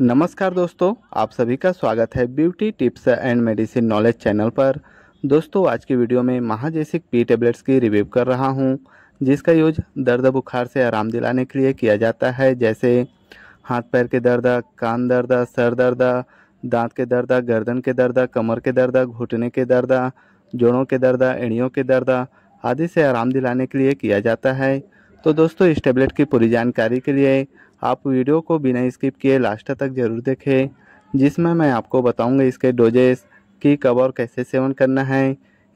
नमस्कार दोस्तों आप सभी का स्वागत है beauty tips and medicine knowledge channel पर दोस्तों आज की वीडियो में महाजेसिक पी टेबलेट्स की रिव्यू कर रहा हूं जिसका यूज दर्द बुखार से आराम दिलाने के लिए किया जाता है जैसे हाथ पैर के दर्द कान दर्द सर दर्द दांत के दर्द गर्दन के दर्द कमर के दर्द घुटने के दर्द जोड़ों के दर्द एड़ियों के दर्द आदि से आराम दिलाने के लिए किया जाता है तो दोस्तों इस टेबलेट की पूरी जानकारी के लिए आप वीडियो को बिना स्किप किए लास्ट तक ज़रूर देखें जिसमें मैं आपको बताऊंगा इसके डोजेस की कब और कैसे सेवन करना है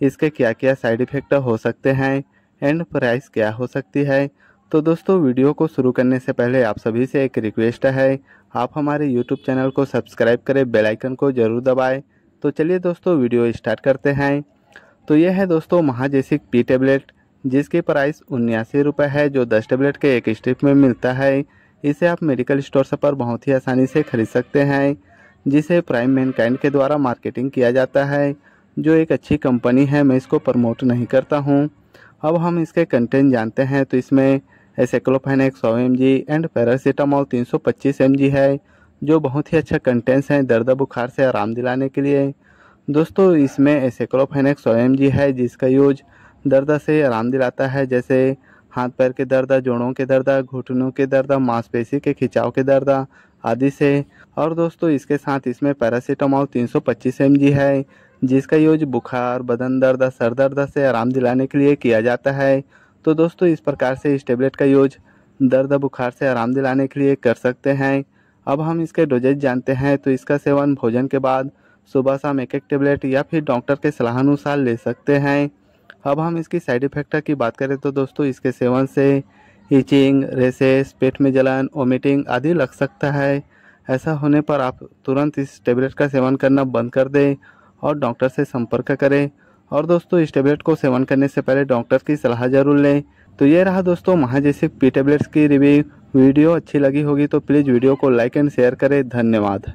इसके क्या क्या साइड इफ़ेक्ट हो सकते हैं एंड प्राइस क्या हो सकती है तो दोस्तों वीडियो को शुरू करने से पहले आप सभी से एक रिक्वेस्ट है आप हमारे यूट्यूब चैनल को सब्सक्राइब करें बेलाइकन को ज़रूर दबाएँ तो चलिए दोस्तों वीडियो स्टार्ट करते हैं तो यह है दोस्तों महाजेसिक पी टेबलेट जिसकी प्राइस उन्यासी रुपये है जो दस टेबलेट के एक स्ट्रिप में मिलता है इसे आप मेडिकल स्टोर्स पर बहुत ही आसानी से खरीद सकते हैं जिसे प्राइम मैनकाइंड के द्वारा मार्केटिंग किया जाता है जो एक अच्छी कंपनी है मैं इसको प्रमोट नहीं करता हूँ अब हम इसके कंटेंट जानते हैं तो इसमें एक सौ एम जी एंड पैरासीटामोल तीन सौ पच्चीस एम जी है जो बहुत ही अच्छा कंटेंट्स हैं दर्द बुखार से आराम दिलाने के लिए दोस्तों इसमें एक सौ एम जी है जिसका यूज दर्द से आराम दिलाता है जैसे हाथ पैर के दर्द जोड़ों के दर्द घुटनों के दर्द मांसपेशी के खिंचाव के दर्द आदि से और दोस्तों इसके साथ इसमें पैरासीटामोल 325 जी है जिसका यूज बुखार बदन दर्द सर दर्द से आराम दिलाने के लिए किया जाता है तो दोस्तों इस प्रकार से इस टेबलेट का यूज दर्द बुखार से आराम दिलाने के लिए कर सकते हैं अब हम इसके डोजेज जानते हैं तो इसका सेवन भोजन के बाद सुबह शाम एक एक टेबलेट या फिर डॉक्टर के सलाह अनुसार ले सकते हैं अब हम इसकी साइड इफ़ेक्ट की बात करें तो दोस्तों इसके सेवन से इचिंग रेसेस पेट में जलन वोमिटिंग आदि लग सकता है ऐसा होने पर आप तुरंत इस टेबलेट का सेवन करना बंद कर दें और डॉक्टर से संपर्क करें और दोस्तों इस टेबलेट को सेवन करने से पहले डॉक्टर की सलाह ज़रूर लें तो ये रहा दोस्तों महाजेसिक पी टेबलेट्स की रिव्यू वीडियो अच्छी लगी होगी तो प्लीज़ वीडियो को लाइक एंड शेयर करें धन्यवाद